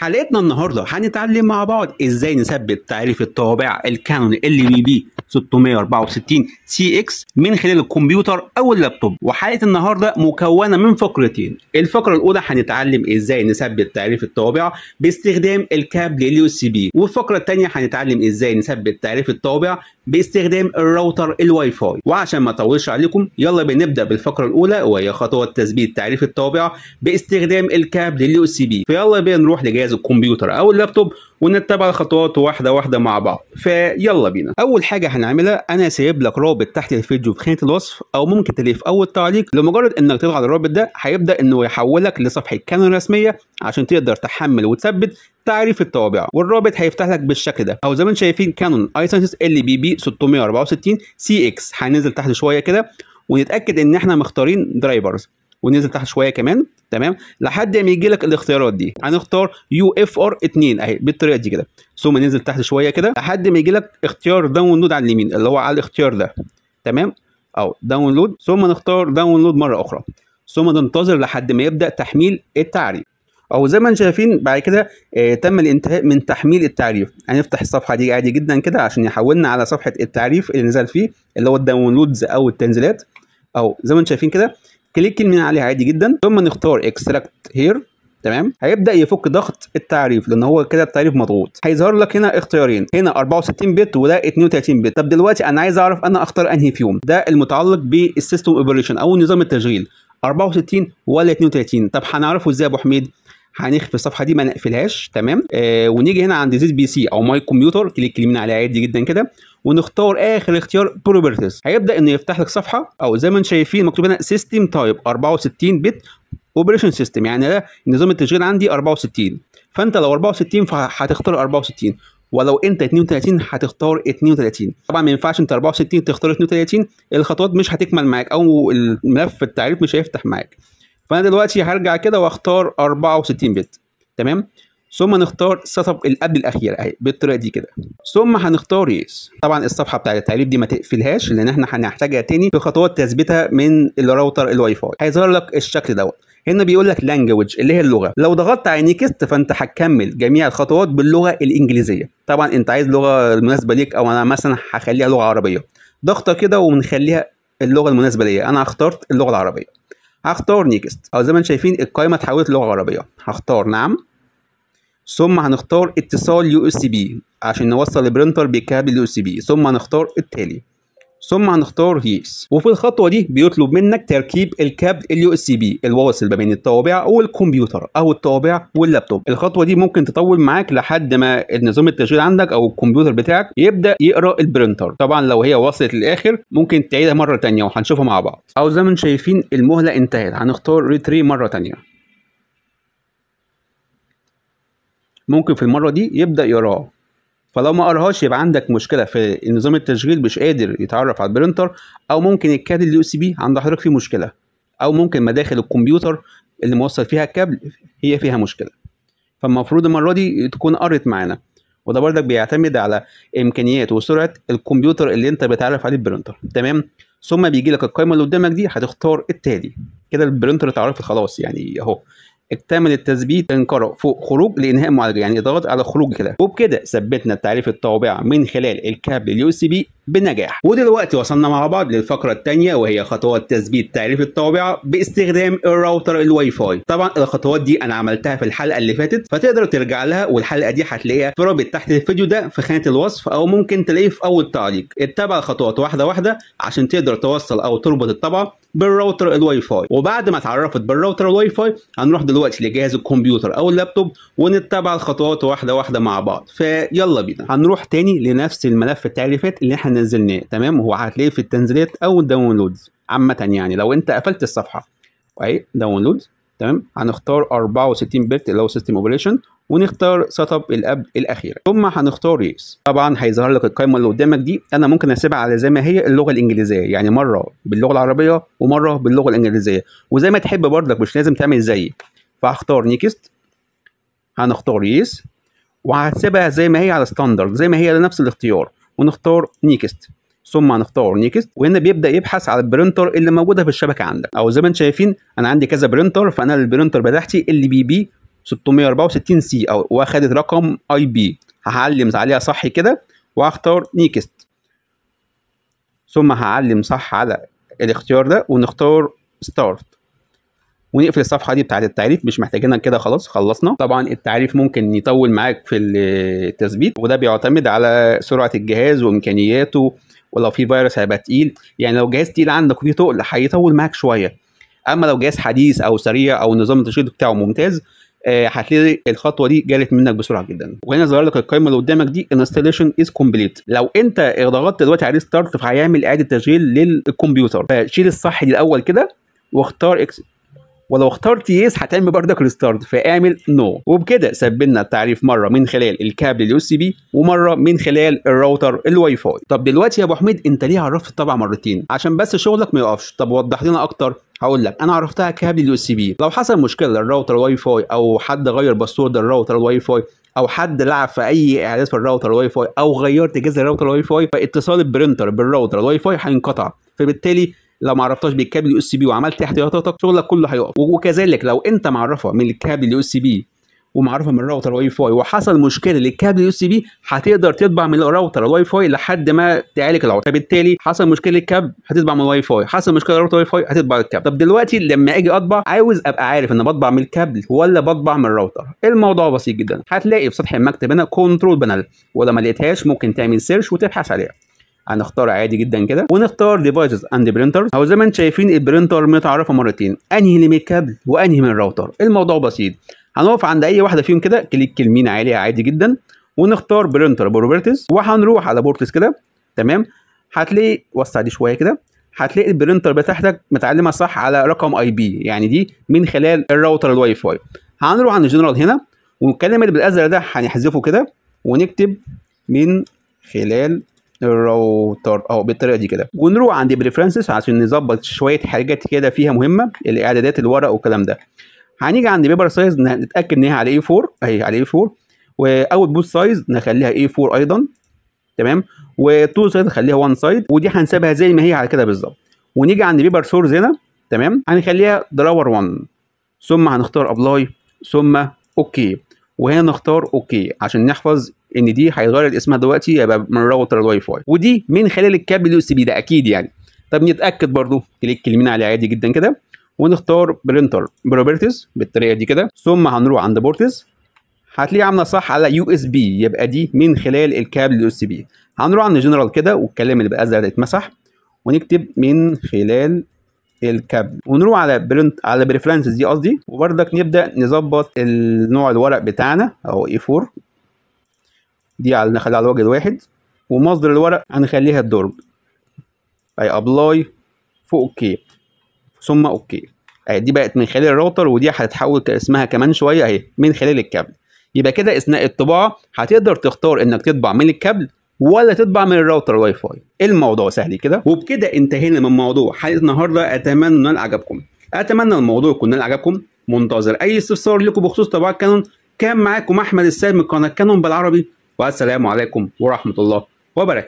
حلقتنا النهارده هنتعلم مع بعض ازاي نثبت تعريف الطوابع الكانون ال بي بي 664 سي اكس من خلال الكمبيوتر او اللابتوب وحلقه النهارده مكونه من فقرتين الفقره الاولى هنتعلم ازاي نثبت تعريف الطوابع باستخدام الكابل اليو سي بي والفقره الثانيه هنتعلم ازاي نثبت تعريف الطوابع باستخدام الراوتر الواي فاي وعشان ما اطولش عليكم يلا بنبدا بالفقره الاولى وهي خطوه تثبيت تعريف الطوابع باستخدام الكابل اليو سي بي فيلا بينا نروح لجهاز جهاز الكمبيوتر او اللابتوب ونتبع الخطوات واحده واحده مع بعض فيلا بينا اول حاجه هنعملها انا سايب لك رابط تحت الفيديو في خانه الوصف او ممكن تلاقيه في اول تعليق لمجرد انك تضغط على الرابط ده هيبدا انه يحولك لصفحه كانون الرسميه عشان تقدر تحمل وتثبت تعريف الطوابع والرابط هيفتح لك بالشكل ده او زي ما انتم شايفين كانون ايسنس ال بي بي 664 سي اكس هننزل تحت شويه كده ونتاكد ان احنا مختارين درايفرز وننزل تحت شويه كمان تمام لحد ما يجي لك الاختيارات دي هنختار يو اف ار 2 اهي بالطريقه دي كده ثم ننزل تحت شويه كده لحد ما يجي لك اختيار داونلود على اليمين اللي هو على الاختيار ده تمام او داونلود ثم نختار داونلود مره اخرى ثم ننتظر لحد ما يبدا تحميل التعريف او زي ما انتم شايفين بعد كده آه تم الانتهاء من تحميل التعريف هنفتح الصفحه دي عادي جدا كده عشان يحولنا على صفحه التعريف اللي نزل فيه اللي هو الداونلودز او التنزيلات او زي ما انتم شايفين كده كليك من عليها عادي جدا ثم نختار اكستراكت هير تمام هيبدا يفك ضغط التعريف لان هو كده التعريف مضغوط هيظهر لك هنا اختيارين هنا 64 بت وده 32 بت طب دلوقتي انا عايز اعرف انا اختار انهي فيهم ده المتعلق بالسيستم اوبريشن او نظام التشغيل 64 ولا 32 طب هنعرفه ازاي يا ابو حميد هنخفي الصفحه دي ما نقفلهاش تمام آه ونيجي هنا عند زد بي سي او ماي كمبيوتر كليك اليمين عليها عادي جدا كده ونختار اخر اختيار بروبرتيز هيبدا انه يفتح لك صفحه او زي ما انتم شايفين مكتوب هنا سيستم تايب 64 بت اوبريشن سيستم يعني ده نظام التشغيل عندي 64 فانت لو 64 فهتختار 64 ولو انت 32 هتختار 32 طبعا ما ينفعش انت 64 تختار 32 الخطوات مش هتكمل معاك او الملف التعريف مش هيفتح معاك فانا دلوقتي هرجع كده واختار 64 بت تمام ثم نختار السطب اللي قبل الاخيره اهي بالطريقه دي كده ثم هنختار يس طبعا الصفحه بتاعه التعريف دي ما تقفلهاش لان احنا هنحتاجها تاني في خطوات تثبيتها من الراوتر الواي فاي هيظهر لك الشكل دوت هنا بيقول لك لانجوج اللي هي اللغه لو ضغطت على نيكست فانت هتكمل جميع الخطوات باللغه الانجليزيه طبعا انت عايز لغه مناسبه ليك او انا مثلا هخليها لغه عربيه ضغطه كده ونخليها اللغه المناسبه ليا انا اخترت اللغه العربيه هختار نيكست او زي ما انتم شايفين القائمه اتحولت لغه عربيه هختار نعم ثم هنختار اتصال يو اس بي عشان نوصل البرينتر بكابل يو اس بي ثم هنختار التالي ثم هنختار يس وفي الخطوه دي بيطلب منك تركيب الكابل اليو اس بي الواصل ما بين الطوابع والكمبيوتر او الطوابع واللابتوب الخطوه دي ممكن تطول معاك لحد ما نظام التشغيل عندك او الكمبيوتر بتاعك يبدا يقرا البرينتر طبعا لو هي وصلت للاخر ممكن تعيدها مره ثانيه وهنشوفها مع بعض او زي ما شايفين المهله انتهت هنختار ريتري مره ثانيه ممكن في المره دي يبدا يقراه فلو ما قراهاش يبقى عندك مشكله في نظام التشغيل مش قادر يتعرف على البرينتر او ممكن الكابل اليو اس بي عند حضرتك فيه مشكله او ممكن مداخل الكمبيوتر اللي موصل فيها الكابل هي فيها مشكله فالمفروض المره دي تكون قرت معانا وده برضك بيعتمد على امكانيات وسرعه الكمبيوتر اللي انت بتعرف عليه البرينتر تمام ثم بيجي لك القائمه اللي قدامك دي هتختار التالي كده البرينتر اتعرفت خلاص يعني اهو اكتمل التثبيت انقرأ فوق خروج لانهاء المعالجه يعني اضغط على خروج كده وبكده ثبتنا تعريف الطوابع من خلال الكابل اليو اس بي بنجاح ودلوقتي وصلنا مع بعض للفقرة الثانية وهي خطوات تثبيت تعريف الطابعة باستخدام الراوتر الواي فاي طبعا الخطوات دي انا عملتها في الحلقة اللي فاتت فتقدر ترجع لها والحلقة دي هتلاقيها في رابط تحت الفيديو ده في خانة الوصف او ممكن تلاقيه في اول تعليق اتبع الخطوات واحدة واحدة عشان تقدر توصل او تربط الطابعة بالراوتر الواي فاي وبعد ما اتعرفت بالراوتر الواي فاي هنروح دلوقتي لجهاز الكمبيوتر او اللابتوب ونتبع الخطوات واحدة واحدة مع بعض فيلا بينا هنروح تاني لنفس الملف التعريفات اللي احنا نزلناه تمام وهو هتلاقيه في التنزيلات او الداونلودز عامه يعني لو انت قفلت الصفحه اهي داونلودز تمام هنختار 64 بت اللي هو سيستم اوبريشن ونختار سيت اب الاب الاخيره ثم هنختار يس طبعا هيظهر لك القائمه اللي قدامك دي انا ممكن اسيبها على زي ما هي اللغه الانجليزيه يعني مره باللغه العربيه ومره باللغه الانجليزيه وزي ما تحب برضك مش لازم تعمل زيي فهختار نيكست هنختار يس وهتسيبها زي ما هي على ستاندرد زي ما هي لنفس الاختيار ونختار نيكست ثم هنختار نيكست وهنا بيبدا يبحث على البرنتر اللي موجوده في الشبكه عندك او زي ما انتم شايفين انا عندي كذا برنتر فانا البرنتر بتاعتي اللي بي بي 664 سي او واخدت رقم اي بي هعلم عليها صح كده وهختار نيكست ثم هعلم صح على الاختيار ده ونختار ستارت ونقفل الصفحه دي بتاعت التعريف مش محتاجينها كده خلاص خلصنا طبعا التعريف ممكن يطول معاك في التثبيت وده بيعتمد على سرعه الجهاز وامكانياته ولو في فيروس هيبقى تقيل يعني لو جهاز تقيل عندك وفيه تقل هيطول معاك شويه اما لو جهاز حديث او سريع او نظام التشغيل بتاعه ممتاز آه، هتلاقي الخطوه دي جالت منك بسرعه جدا وهنا ظهر لك القائمه اللي قدامك دي انستليشن از كومبليت لو انت ضغطت دلوقتي على ريستارت فهيعمل اعاده تشغيل للكمبيوتر فشيل الصح دي الاول كده واختار ولو اخترت يس هتعمل بردك ريستارت فاعمل نو no. وبكده سبلنا التعريف مره من خلال الكابل اليو سي بي ومره من خلال الراوتر الواي فاي طب دلوقتي يا ابو حميد انت ليه عرفت الطبعه مرتين عشان بس شغلك ما يقفش طب وضح لنا اكتر هقول لك انا عرفتها كابل اليو سي بي لو حصل مشكله للراوتر الواي فاي او حد غير باسورد الراوتر الواي فاي او حد لعب في اي اعداد في الراوتر الواي فاي او غيرت جهاز الراوتر الواي فاي فاتصال البرينتر بالراوتر الواي فاي هينقطع فبالتالي لو ما عرفتهاش بالكابل يو اس بي وعملت احتياطاتك شغلك كله هيقف وكذلك لو انت معرفه من الكابل يو اس بي ومعرفه من الراوتر واي فاي وحصل مشكله للكابل يو سي بي هتقدر تطبع من الراوتر الواي فاي لحد ما تعالج العطل فبالتالي حصل مشكله للكابل هتطبع من الواي فاي حصل مشكله للراوتر الواي فاي هتطبع الكابل طب دلوقتي لما اجي اطبع عاوز ابقى عارف ان بطبع من الكابل ولا بطبع من الراوتر الموضوع بسيط جدا هتلاقي في سطح المكتب هنا كنترول بانل ولو ما لقيتهاش ممكن تعمل سيرش وتبحث عليها هنختار عادي جدا كده ونختار ديفايسز اند برينترز او زي ما انتم شايفين البرينتر متعرفه مرتين انهي اللي من الكابل وانهي من الراوتر الموضوع بسيط هنقف عند اي واحده فيهم كده كليك كلمين عليها عادي جدا ونختار برينتر بروبرتيز وهنروح على بورتس كده تمام هتلاقي وسع دي شويه كده هتلاقي البرينتر بتاعتك متعلمه صح على رقم اي بي يعني دي من خلال الراوتر الواي فاي هنروح عند جنرال هنا والكلام اللي بالازرق ده هنحذفه كده ونكتب من خلال الراوتر اهو بالطريقه دي كده ونروح عند بريفرنسز عشان نظبط شويه حاجات كده فيها مهمه الاعدادات الورق والكلام ده هنيجي عند بيبر سايز نتاكد ان هي على اي 4 اهي على اي 4 واوت بوت سايز نخليها اي 4 ايضا تمام وتو سايد نخليها وان سايد ودي هنسيبها زي ما هي على كده بالظبط ونيجي عند بيبر سورس هنا تمام هنخليها دراور 1 ثم هنختار ابلاي ثم اوكي وهنا نختار اوكي عشان نحفظ ان دي هيتغير اسمها دلوقتي يبقى من راوتر الواي فاي ودي من خلال الكابل اليو اس بي ده اكيد يعني طب نتاكد برضو كليك اليمين عليه عادي جدا كده ونختار برينتر بروبرتيز بالطريقه دي كده ثم هنروح عند بورتز هتلاقيه عامله صح على يو اس بي يبقى دي من خلال الكابل اليو اس بي هنروح عند جنرال كده والكلام اللي بقى ازرق اتمسح يتمسح ونكتب من خلال الكابل ونروح على برنت على بريفرنسز دي قصدي وبرضك نبدا نظبط النوع الورق بتاعنا اهو اي 4 دي على نخليها على الوجه الواحد ومصدر الورق هنخليها الدرج اي ابلاي فوق اوكي ثم اوكي اهي دي بقت من خلال الراوتر ودي هتتحول اسمها كمان شويه اهي من خلال الكابل يبقى كده اثناء الطباعه هتقدر تختار انك تطبع من الكابل ولا تطبع من الراوتر واي فاي إيه الموضوع سهل كده وبكده انتهينا من موضوع حلقه النهارده اتمنى ان عجبكم اتمنى الموضوع يكون عجبكم منتظر اي استفسار لكم بخصوص طباعه كانون كان معاكم احمد السيد من قناه كانون بالعربي والسلام عليكم ورحمه الله وبركاته